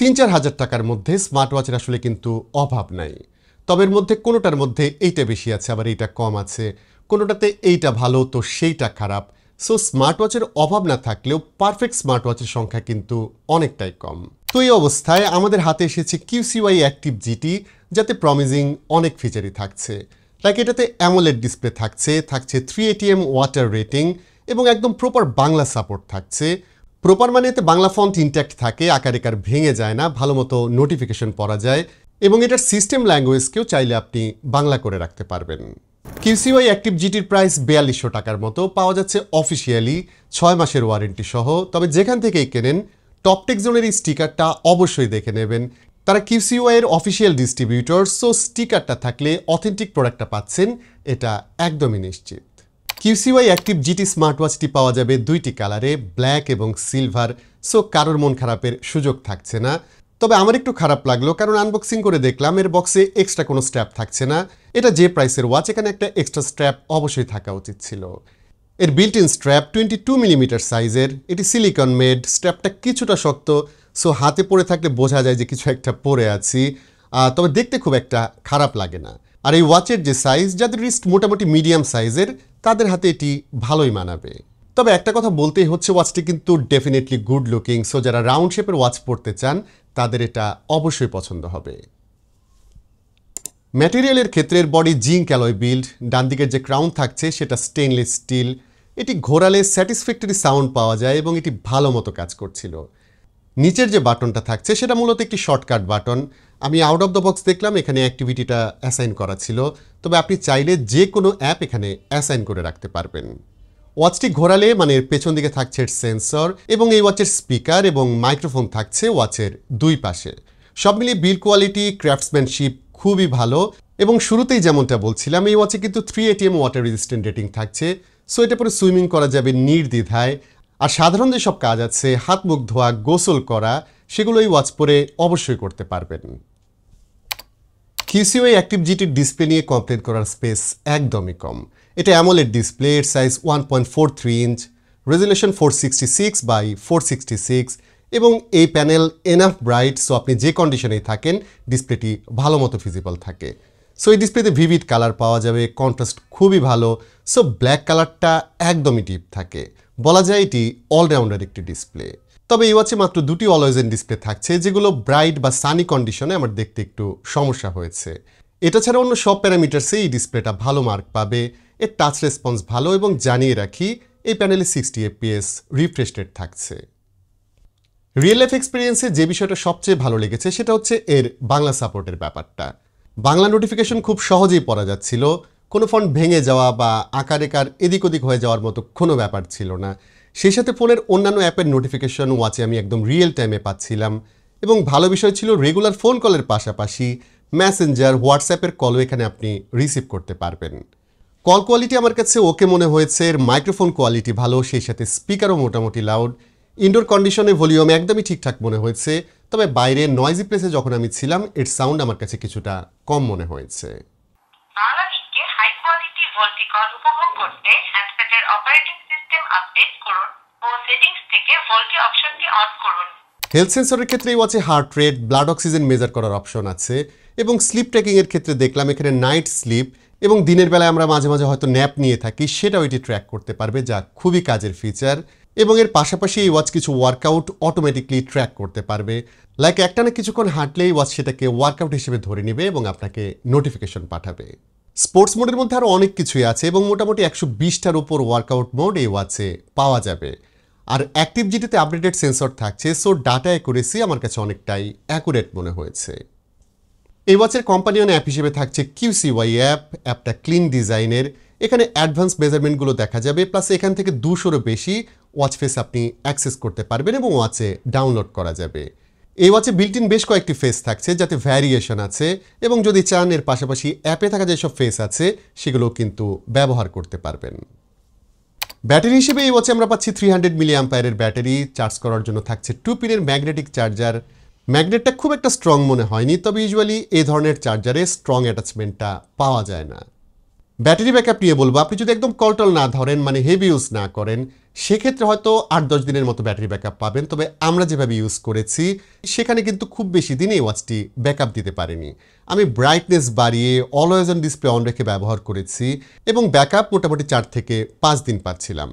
তিন চার হাজার টাকার মধ্যে স্মার্ট ওয়াচের আসলে কিন্তু অভাব নাই তবে এর মধ্যে কোনোটার মধ্যে এইটা বেশি আছে আবার এইটা কম আছে কোনোটাতে এইটা ভালো তো সেইটা খারাপ সো স্মার্ট ওয়াচের অভাব না থাকলেও পারফেক্ট স্মার্ট ওয়াচের সংখ্যা কিন্তু অনেকটাই কম তো এই অবস্থায় আমাদের হাতে এসেছে কিউসিওয়াই অ্যাক্টিভ জিটি যাতে প্রমিজিং অনেক ফিচারই থাকছে লাইক এটাতে অ্যামোলেড ডিসপ্লে থাকছে থাকছে থ্রি এটিএম ওয়াটার রেটিং এবং একদম প্রপার বাংলা সাপোর্ট থাকছে প্রপার মানে এতে বাংলা ফন্ট ইনট্যাক্ট থাকে আকার একার ভেঙে যায় না ভালোমতো নোটিফিকেশন পড়া যায় এবং এটার সিস্টেম ল্যাঙ্গুয়েজকেও চাইলে আপনি বাংলা করে রাখতে পারবেন কিউসিওয়াই অ্যাক্টিভ জিটির প্রাইস বিয়াল্লিশশো টাকার মতো পাওয়া যাচ্ছে অফিসিয়ালি ছয় মাসের ওয়ারেন্টি সহ তবে যেখান থেকেই কেনেন টপটেক জোনের এই স্টিকারটা অবশ্যই দেখে নেবেন তারা কিউসিওয়াইয়ের অফিসিয়াল ডিস্ট্রিবিউটর সো স্টিকারটা থাকলে অথেন্টিক প্রোডাক্টটা পাচ্ছেন এটা একদমই নিশ্চিত কিউসিওয়াই অ্যাক্টিভ জিটি স্মার্ট ওয়াচটি পাওয়া যাবে দুইটি কালারে ব্ল্যাক এবং সিলভার সো কারোর মন খারাপের সুযোগ থাকছে না তবে আমার একটু খারাপ লাগলো কারণ আনবক্সিং করে দেখলাম এর বক্সে এক্সট্রা কোনো স্ট্র্যাপ থাকছে না এটা যে প্রাইসের ওয়াচ এখানে একটা এক্সট্রা স্ট্র্যাপ অবশ্যই থাকা উচিত ছিল এর built in strap twenty two millimetre সাইজের এটি সিলিকন মেড স্ট্র্যাপটা কিছুটা শক্ত সো হাতে পড়ে থাকলে বোঝা যায় যে কিছু একটা পরে আছি তবে দেখতে খুব একটা খারাপ লাগে না আর এই ওয়াচের যে সাইজ যাদের রিস্ট মোটামুটি মিডিয়াম সাইজের তাদের হাতে এটি ভালোই মানাবে তবে একটা কথা বলতেই হচ্ছে ওয়াচটি কিন্তু ডেফিনেটলি গুড লুকিং সো যারা রাউন্ড শেপের ওয়াচ পরতে চান তাদের এটা অবশ্যই পছন্দ হবে ম্যাটেরিয়ালের ক্ষেত্রের বডি জিঙ্ক ক্যালয় বিল্ড ডান দিকের যে ক্রাউন থাকছে সেটা স্টেনলেস স্টিল এটি ঘোরালে স্যাটিসফ্যাক্টরি সাউন্ড পাওয়া যায় এবং এটি ভালো মতো কাজ করছিল নিচের যে বাটনটা থাকছে সেটা মূলত একটি শর্টকাট বাটন আমি আউট অফ দ্য বক্স দেখলাম এখানে অ্যাক্টিভিটিটা অ্যাসাইন করা ছিল তবে আপনি চাইলে যে কোনো অ্যাপ এখানে অ্যাসাইন করে রাখতে পারবেন ওয়াচটি ঘোরালে মানে পেছন দিকে থাকছে সেন্সর এবং এই ওয়াচের স্পিকার এবং মাইক্রোফোন থাকছে ওয়াচের দুই পাশে সব মিলিয়ে বিল কোয়ালিটি ক্রাফটসম্যানশিপ খুবই ভালো এবং শুরুতেই যেমনটা বলছিলাম এই ওয়াচে কিন্তু three ATM water resistant rating থাকছে সো এটা পরে সুইমিং করা যাবে নির্দ্বিধায় আর সাধারণ যেসব কাজ আছে হাত মুখ ধোয়া গোসল করা সেগুলোই ওয়াচ পরে অবশ্যই করতে পারবেন কিউসিও অ্যাক্টিভ জিটির ডিসপ্লে নিয়ে কমপ্লেন করার স্পেস একদমই কম এটা অ্যামোলেড ডিসপ্লে এর size one point four three inch resolution four sixty six by four sixty six এবং এই প্যানেল এনাফ ব্রাইট সো আপনি যে কন্ডিশনেই থাকেন ডিসপ্লেটি ভালো মতো ফিজিবল থাকে সো এই ডিসপ্লেতে ভিভিড কালার পাওয়া যাবে কন্ট্রাস্ট খুবই ভালো সো ব্ল্যাক কালারটা একদমই ডিপ থাকে বলা যায় এটি অলরাউন্ডার একটি ডিসপ্লে তবে এই ওয়াচে মাত্র দুটি অলওয়েজেন ডিসপ্লে থাকছে যেগুলো ব্রাইট বা সানি কন্ডিশনে আমার দেখতে একটু সমস্যা হয়েছে এটা ছাড়া অন্য সব প্যারামিটার্সে এই ডিসপ্লেটা ভালো মার্ক পাবে এর টাচ রেসপন্স ভালো এবং জানিয়ে রাখি এই প্যানেলে সিক্সটি এফপিএস রিফ্রেশেড থাকছে রিয়েল লাইফ এক্সপিরিয়েন্সে যে বিষয়টা সবচেয়ে ভালো লেগেছে সেটা হচ্ছে এর বাংলা সাপোর্টের ব্যাপারটা বাংলা নোটিফিকেশন খুব সহজেই পড়া যাচ্ছিল কোনো ফোন ভেঙে যাওয়া বা আকারেকার এদিক ওদিক হয়ে যাওয়ার মতো কোনো ব্যাপার ছিল না সেই সাথে ফোনের অন্যান্য অ্যাপের নোটিফিকেশন ওয়াচে আমি একদম রিয়েল টাইমে পাচ্ছিলাম এবং ভালো বিষয় ছিল রেগুলার ফোন কলের পাশাপাশি ম্যাসেঞ্জার হোয়াটসঅ্যাপের কলও এখানে আপনি রিসিভ করতে পারবেন কল কোয়ালিটি আমার কাছে ওকে মনে হয়েছে এর মাইক্রোফোন কোয়ালিটি ভালো সেই সাথে স্পিকারও মোটামুটি লাউড ইনডোর কন্ডিশনে ভলিউম একদমই ঠিকঠাক মনে হয়েছে তবে বাইরে নয়েজি প্লেসে যখন আমি ছিলাম এর সাউন্ড আমার কাছে কিছুটা কম মনে হয়েছে মোডে হ্যান্ডসেটের অপারেটিং সিস্টেম আপডেট করুন ও সেটিংস থেকে ভোল্টি অপশনটি অন করুন হেলথ সেন্সরের ক্ষেত্রে এই ওয়াচে heart rate blood oxygen measure করার অপশন আছে এবং স্লিপ এর ক্ষেত্রে দেখলাম এখানে নাইট স্লিপ এবং দিনের বেলায় আমরা মাঝে মাঝে হয়তো ন্যাপ নিয়ে থাকি সেটাও এটি ট্র্যাক করতে পারবে যা খুবই কাজের ফিচার এবং এর পাশাপাশি এই ওয়াচ কিছু ওয়ার্কআউট অটোমেটিকলি ট্র্যাক করতে পারবে লাইক একটা না কিছুক্ষণ হাঁটলেই ওয়াচ সেটাকে ওয়ার্কআউট হিসেবে ধরে নেবে এবং আপনাকে নোটিফিকেশন পাঠাবে স্পোর্টস মোডের মধ্যে আরও অনেক কিছুই আছে এবং মোটামুটি একশো বিশটার ওপর ওয়ার্কআউট মোড এই ওয়াচে পাওয়া যাবে আর অ্যাক্টিভ জিটিতে আপডেটেড সেন্সর থাকছে সো ডাটা অ্যাকুরেসি আমার কাছে অনেকটাই অ্যাকুরেট মনে হয়েছে এই ওয়াচের কোম্পানিওন অ্যাপ হিসেবে থাকছে সিওয়াই অ্যাপ অ্যাপটা ক্লিন ডিজাইনের এখানে অ্যাডভান্স মেজারমেন্টগুলো দেখা যাবে প্লাস এখান থেকে দুশোরও বেশি ওয়াচ ফেস আপনি অ্যাক্সেস করতে পারবেন এবং ওয়াচে ডাউনলোড করা যাবে এই ওয়াচে বিল্টিন বেশ কয়েকটি ফেস থাকছে যাতে ভ্যারিয়েশন আছে এবং যদি চান এর পাশাপাশি অ্যাপে থাকা যেসব ফেস আছে সেগুলো কিন্তু ব্যবহার করতে পারবেন ব্যাটারি হিসেবে এই ওয়াচে আমরা পাচ্ছি থ্রি হান্ড্রেড মিলি অ্যাম্পায়ারের ব্যাটারি চার্জ করার জন্য থাকছে টু পিনের ম্যাগনেটিক চার্জার ম্যাগনেটটা খুব একটা স্ট্রং মনে হয়নি তবে ইউজুয়ালি এই ধরনের চার্জারে স্ট্রং অ্যাটাচমেন্টটা পাওয়া যায় না ব্যাটারি ব্যাকআপ নিয়ে বলবো আপনি যদি একদম কলটল না ধরেন মানে হেভি ইউজ না করেন সেক্ষেত্রে হয়তো আট দশ দিনের মতো ব্যাটারি ব্যাকআপ পাবেন তবে আমরা যেভাবে ইউজ করেছি সেখানে কিন্তু খুব বেশি দিন এই ওয়াচটি ব্যাকআপ দিতে পারেনি আমি ব্রাইটনেস বাড়িয়ে অলওয়েজ অন ডিসপ্লে অন রেখে ব্যবহার করেছি এবং ব্যাকআপ মোটামুটি চার থেকে পাঁচ দিন পাচ্ছিলাম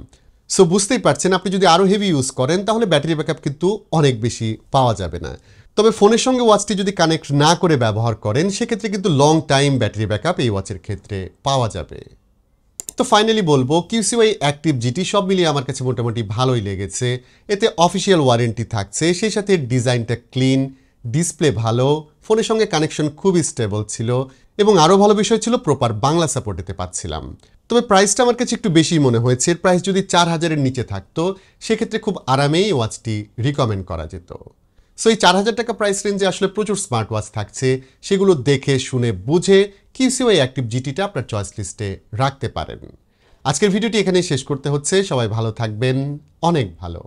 সো বুঝতেই পারছেন আপনি যদি আরও হেভি ইউজ করেন তাহলে ব্যাটারি ব্যাকআপ কিন্তু অনেক বেশি পাওয়া যাবে না তবে ফোনের সঙ্গে ওয়াচটি যদি কানেক্ট না করে ব্যবহার করেন সেক্ষেত্রে কিন্তু লং টাইম ব্যাটারি ব্যাকআপ এই ওয়াচের ক্ষেত্রে পাওয়া যাবে তো ফাইনালি বলবো কিউসিওয়াই অ্যাক্টিভ জিটি সব মিলিয়ে আমার কাছে মোটামুটি ভালোই লেগেছে এতে অফিসিয়াল ওয়ারেন্টি থাকছে সেই সাথে ডিজাইনটা ক্লিন ডিসপ্লে ভালো ফোনের সঙ্গে কানেকশন খুবই স্টেবল ছিল এবং আরও ভালো বিষয় ছিল প্রপার বাংলা সাপোর্ট দিতে পারছিলাম তবে প্রাইসটা আমার কাছে একটু বেশি মনে হয়েছে এর প্রাইস যদি চার হাজারের নিচে থাকতো সেক্ষেত্রে খুব আরামেই ওয়াচটি রিকমেন্ড করা যেত সো এই চার হাজার টাকা প্রাইস রেঞ্জে আসলে প্রচুর স্মার্ট ওয়াচ থাকছে সেগুলো দেখে শুনে বুঝে কিউসিওয়াই অ্যাক্টিভ জিটিটা আপনার চয়েস লিস্টে রাখতে পারেন আজকের ভিডিওটি এখানেই শেষ করতে হচ্ছে সবাই ভালো থাকবেন অনেক ভালো